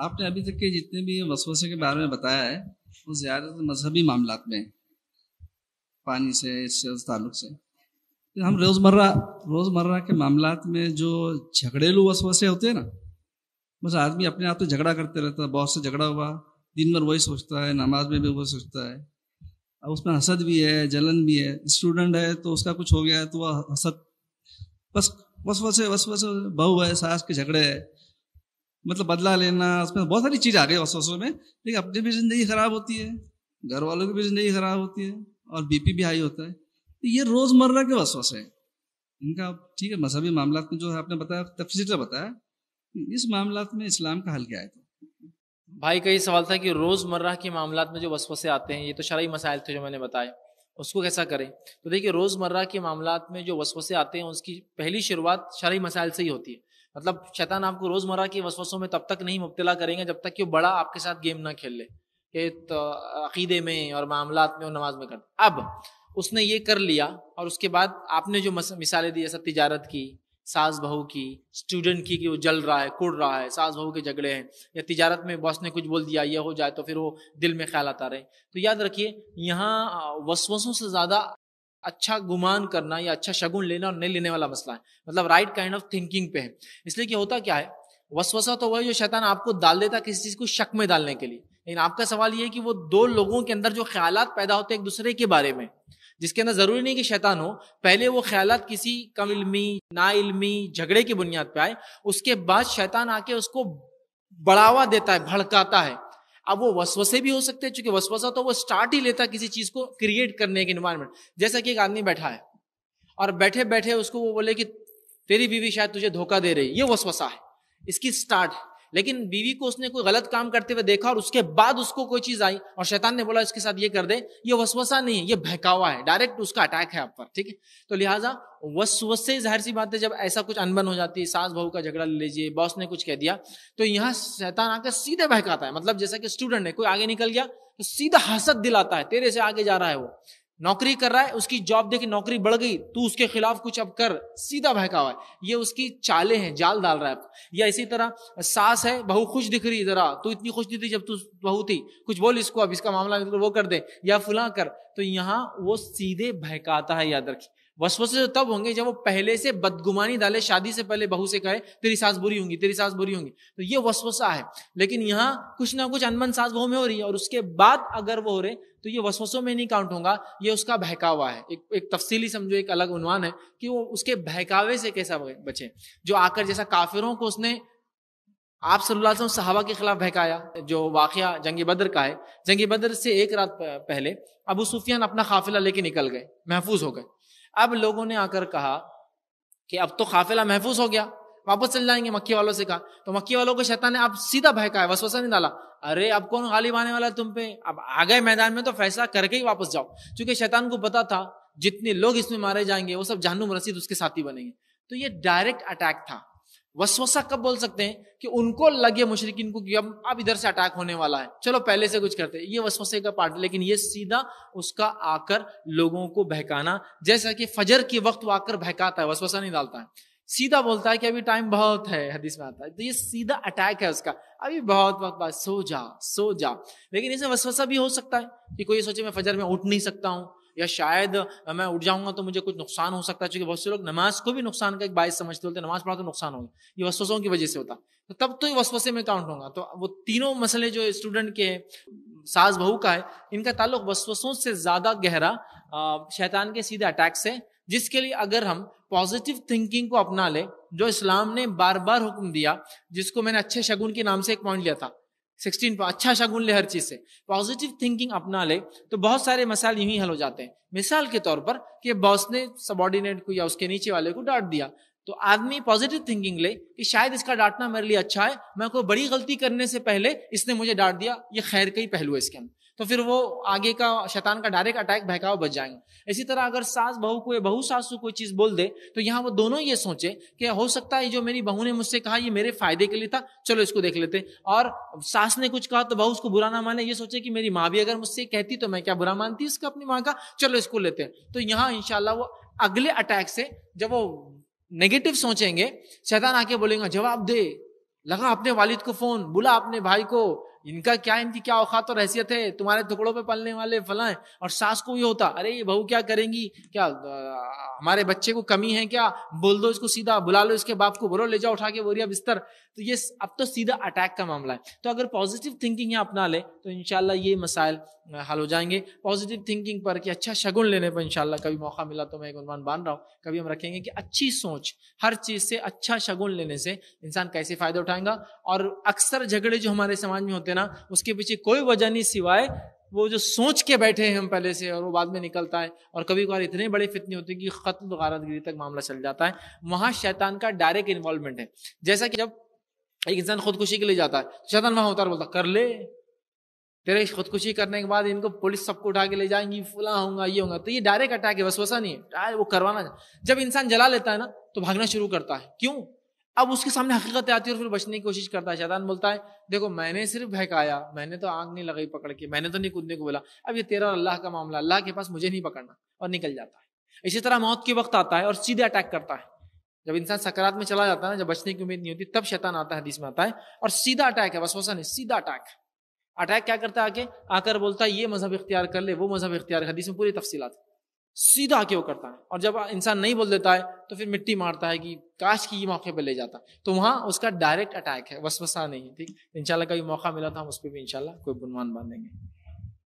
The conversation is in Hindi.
आपने अभी तक के जितने भी वसवसे के बारे में बताया है वो ज़्यादातर मजहबी मामला में पानी से इससे उस ताल्लुक से तो हम रोज़मर्रा रोज़मर्रा के मामला में जो झगड़ेलू वसवसे होते हैं ना बस आदमी अपने आप से तो झगड़ा करते रहता है बहुत से झगड़ा हुआ दिन भर वही सोचता है नमाज में भी वही सोचता है अब उसमें हसद भी है जलन भी है स्टूडेंट है तो उसका कुछ हो गया है तो वह हसद बस बस वैसे बस वैसे बहू है सास के झगड़े है मतलब बदला लेना उसमें बहुत सारी चीज़ आ गई अवसोसों में लेकिन अपनी भी ज़िंदगी ख़राब होती है घर वालों की भी ज़िंदगी ख़राब होती है और बीपी भी हाई होता है तो ये रोज़मर्रा के वसवस है इनका ठीक है मजहबी मामला में जो आपने बताया तफसी से बताया इस मामला में इस्लाम का हल क्या है भाई का ये सवाल था कि रोज़मर्रा के मामला में जो वसवसे आते हैं ये तो शराब मसाइल थे जो मैंने बताए उसको कैसा करें तो देखिए रोज़मर्रा के मामला में जो वसवसे आते हैं उसकी पहली शुरुआत शराब मसाइल से ही होती है मतलब शैतान आपको रोजमर्रा के वसवसों में तब तक नहीं मुबतला करेंगे जब तक कि वो बड़ा आपके साथ गेम ना खेल ले कि तो अकीदे में और मामला में और नमाज में कर अब उसने ये कर लिया और उसके बाद आपने जो मिसालें दी जैसा तिजारत की सास बहू की स्टूडेंट की कि वो जल रहा है कुड़ रहा है सास बहू के झगड़े हैं या तिजारत में बॉस ने कुछ बोल दिया ये हो जाए तो फिर वो दिल में ख्याल आता रहे तो याद रखिए यहाँ वसवसों से ज़्यादा अच्छा गुमान करना या अच्छा शगुन लेना और नहीं लेने वाला मसला है मतलब राइट काइंड ऑफ थिंकिंग पे है इसलिए कि होता क्या है वसवसा तो वही जो शैतान आपको डाल देता है किसी चीज को शक में डालने के लिए लेकिन आपका सवाल ये है कि वो दो लोगों के अंदर जो ख्याल पैदा होते हैं एक दूसरे के बारे में जिसके अंदर ज़रूरी नहीं कि शैतान हो पहले वो ख्याल किसी कम इलमी ना इलमी झगड़े की बुनियाद पर आए उसके बाद शैतान आके उसको बढ़ावा देता है भड़काता है अब वो वसवसे भी हो सकते हैं चूंकि वसवसा तो वो स्टार्ट ही लेता किसी चीज को क्रिएट करने के इन्वायरमेंट जैसा कि एक आदमी बैठा है और बैठे बैठे उसको वो बोले कि तेरी बीवी शायद तुझे धोखा दे रही ये वसवसा है इसकी स्टार्ट है लेकिन बीवी को उसने कोई गलत काम करते हुए देखा और उसके बाद उसको कोई चीज आई और शैतान ने बोला इसके साथ ये कर दे ये वसवसा नहीं है ये बहकावा है डायरेक्ट उसका अटैक है आप पर ठीक है तो लिहाजा वसवस से जाहिर सी बात है जब ऐसा कुछ अनबन हो जाती है सास बहू का झगड़ा ले लीजिए बॉस ने कुछ कह दिया तो यहाँ शैतान आकर सीधे बहकाता है मतलब जैसा कि स्टूडेंट है कोई आगे निकल गया तो सीधा हसद दिलाता है तेरे से आगे जा रहा है वो नौकरी कर रहा है उसकी जॉब देखी नौकरी बढ़ गई तू उसके खिलाफ कुछ अब कर सीधा बहका हुआ है ये उसकी चाले हैं जाल डाल रहा है या इसी तरह सास है बहू खुश दिख रही जरा तू इतनी खुश दिख रही जब तू बहू थी कुछ बोल इसको अब इसका मामला तो वो कर दे या फुला कर तो यहाँ वो सीधे बहकाता है याद रखिए वसवसे तो तब होंगे जब वो पहले से बदगुमानी डाले शादी से पहले बहू से कहे तेरी सास बुरी होंगी तेरी सास बुरी होंगी तो ये वसवसा है लेकिन यहाँ कुछ ना कुछ अनबन सास बहू में हो रही है और उसके बाद अगर वो हो रहे तो ये वसवसों में नहीं काउंट होगा ये उसका बहकावा है एक एक तफसीली समझो एक अलग उन्वान है कि वो उसके बहकावे से कैसा बचे जो आकर जैसा काफिरों को उसने आप सल्लल्लाहु अलैहि वसल्लम सहाबा के खिलाफ बहकाया जो वाक़ जंग बद्र का है जंग बद्र से एक रात पहले अबू सुफियान अपना काफिला लेके निकल गए महफूज हो गए अब लोगों ने आकर कहा कि अब तो काफिला महफूज हो गया वापस चल जाएंगे मक्की वालों से कहा तो मक्की वालों को शैतान ने आप सीधा बहकाया वसवसा नहीं डाला अरे अब कौन गालिब आने वाला तुम पे अब आ गए मैदान में तो फैसला करके ही वापस जाओ क्योंकि शैतान को पता था जितने लोग इसमें मारे जाएंगे वो सब जहनुम रसीद उसके साथी बनेंगे तो ये डायरेक्ट अटैक था वसवसा कब बोल सकते हैं कि उनको लगे मुशरक को कि अब अब इधर से अटैक होने वाला है चलो पहले से कुछ करते ये वसवसे का पार्ट लेकिन ये सीधा उसका आकर लोगों को बहकाना जैसा कि फजर के वक्त वो आकर बहकाता है वसवसा नहीं डालता है सीधा बोलता है कि अभी टाइम बहुत है हदीस में आता है तो ये सीधा अटैक है उसका अभी बहुत वक्त बाद सो जा सो जा लेकिन इसमें वसवसा भी हो सकता है कि कोई सोचे मैं फजर में उठ नहीं सकता हूँ या शायद मैं उठ जाऊंगा तो मुझे कुछ नुकसान हो सकता है क्योंकि बहुत से लोग नमाज को भी नुकसान का एक बायस समझते होते नमाज पढ़ा तो नुकसान होगा ये वसवसों की वजह से होता तो तब तो ये वसवसे में काउंट होगा तो वो तीनों मसले जो स्टूडेंट के सास बहू का है इनका ताल्लुक वसवसों से ज्यादा गहरा शैतान के सीधे अटैक से जिसके लिए अगर हम पॉजिटिव थिंकिंग को अपना ले जो इस्लाम ने बार बार हुक्म दिया जिसको मैंने अच्छे शगुन के नाम से एक पॉइंट लिया था सिक्सटीन पर अच्छा शगुन ले हर चीज़ से पॉजिटिव थिंकिंग अपना ले तो बहुत सारे मसाल यूं ही हल हो जाते हैं मिसाल के तौर पर कि बॉस ने सबॉर्डिनेट को या उसके नीचे वाले को डांट दिया तो आदमी पॉजिटिव थिंकिंग ले कि शायद इसका डांटना मेरे लिए अच्छा है मैं कोई बड़ी गलती करने से पहले इसने मुझे डांट दिया ये खैर का ही पहलू है इसके अंदर तो फिर वो आगे का शैतान का डायरेक्ट अटैक बहकाव बच जाएंगे इसी तरह अगर सास बहू को बहू सास कोई चीज़ बोल दे तो यहाँ वो दोनों ये सोचे कि हो सकता है जो मेरी बहू ने मुझसे कहा ये मेरे फायदे के लिए था चलो इसको देख लेते और सास ने कुछ कहा तो बहू उसको बुरा ना माने ये सोचे कि मेरी माँ भी अगर मुझसे कहती तो मैं क्या बुरा मानती इसका अपनी माँ का चलो इसको लेते हैं तो यहाँ इनशाला वो अगले अटैक से जब वो नेगेटिव सोचेंगे शैतान आके बोलेगा जवाब दे लगा अपने वालिद को फोन बुला अपने भाई को इनका क्या इनकी क्या औकात और हैसियत है तुम्हारे टुकड़ों पे पलने वाले फला है और सास को ये होता अरे ये बहू क्या करेंगी क्या आ, हमारे बच्चे को कमी है क्या बोल दो इसको सीधा बुला लो इसके बाप को बोलो ले जाओ उठा के बोरिया बिस्तर तो ये अब तो सीधा अटैक का मामला है तो अगर पॉजिटिव थिंकिंग यहाँ अपना ले तो इनशाला ये मसाइल हल हो जाएंगे पॉजिटिव थिंकिंग पर कि अच्छा शगुन लेने पर इनशाला कभी मौका मिला तो मैं एक उन्वान बांध रहा हूँ कभी हम रखेंगे कि अच्छी सोच हर चीज़ से अच्छा शगुन लेने से इंसान कैसे फ़ायदा उठाएगा और अक्सर झगड़े जो हमारे समाज में होते देना उसके पीछे कोई वजह नहीं सिवाय वो जो सोच के बैठे हैं हम पहले से और वो बाद में निकलता है और कभी कभार इतने बड़े फितने होते हैं कि खत्म गारतगिरी तक मामला चल जाता है वहां शैतान का डायरेक्ट इन्वॉल्वमेंट है जैसा कि जब एक इंसान खुदकुशी के लिए जाता है तो शैतान वहां उतार बोलता कर ले तेरे खुदकुशी करने के बाद इनको पुलिस सबको उठा के ले जाएंगी फुला होगा ये होगा तो ये डायरेक्ट अटैक है बस वसा नहीं है वो करवाना जब इंसान जला लेता है ना तो भागना शुरू करता है क्यों अब उसके सामने हकीकत आती है और फिर बचने की कोशिश करता है शैतान बोलता है देखो मैंने सिर्फ बहकाया मैंने तो आंख नहीं लगाई पकड़ के मैंने तो नहीं कूदने को बोला अब ये तेरा और अल्लाह का मामला अल्लाह के पास मुझे नहीं पकड़ना और निकल जाता है इसी तरह मौत के वक्त आता है और सीधे अटैक करता है जब इंसान सकरात में चला जाता है ना जब बचने की उम्मीद नहीं होती तब शैतान आता है हदीस में आता है और सीधा अटैक है बस वसा नहीं सीधा अटैक अटैक क्या करता है आके आकर बोलता है ये मजहब इख्तियार कर ले वो मजहब इख्तियार हदीस में पूरी तफसीलात है सीधा क्यों करता है और जब इंसान नहीं बोल देता है तो फिर मिट्टी मारता है कि काश की ये मौके पर ले जाता तो वहां उसका डायरेक्ट अटैक है वसवसा नहीं ठीक इंशाल्लाह का ये मौका मिला था तो हम उस पर भी इंशाल्लाह कोई गुनमान बांधेंगे